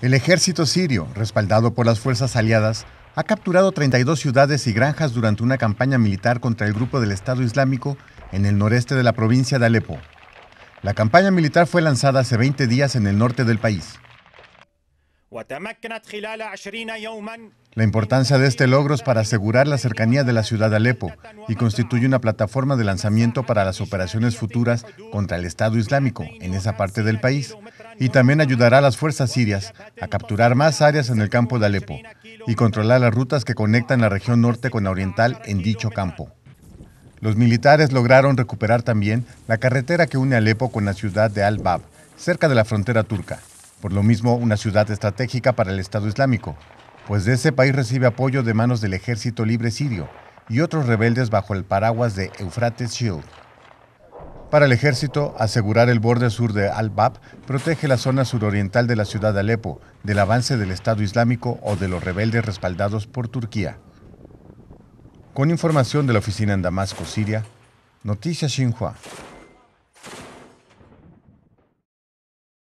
El ejército sirio, respaldado por las fuerzas aliadas, ha capturado 32 ciudades y granjas durante una campaña militar contra el grupo del Estado Islámico en el noreste de la provincia de Alepo. La campaña militar fue lanzada hace 20 días en el norte del país. La importancia de este logro es para asegurar la cercanía de la ciudad de Alepo y constituye una plataforma de lanzamiento para las operaciones futuras contra el Estado Islámico en esa parte del país y también ayudará a las fuerzas sirias a capturar más áreas en el campo de Alepo y controlar las rutas que conectan la región norte con la oriental en dicho campo. Los militares lograron recuperar también la carretera que une Alepo con la ciudad de Al-Bab, cerca de la frontera turca por lo mismo una ciudad estratégica para el Estado Islámico, pues de ese país recibe apoyo de manos del Ejército Libre Sirio y otros rebeldes bajo el paraguas de Eufrates Shield. Para el ejército, asegurar el borde sur de Al-Bab protege la zona suroriental de la ciudad de Alepo del avance del Estado Islámico o de los rebeldes respaldados por Turquía. Con información de la oficina en Damasco, Siria, Noticias Xinhua.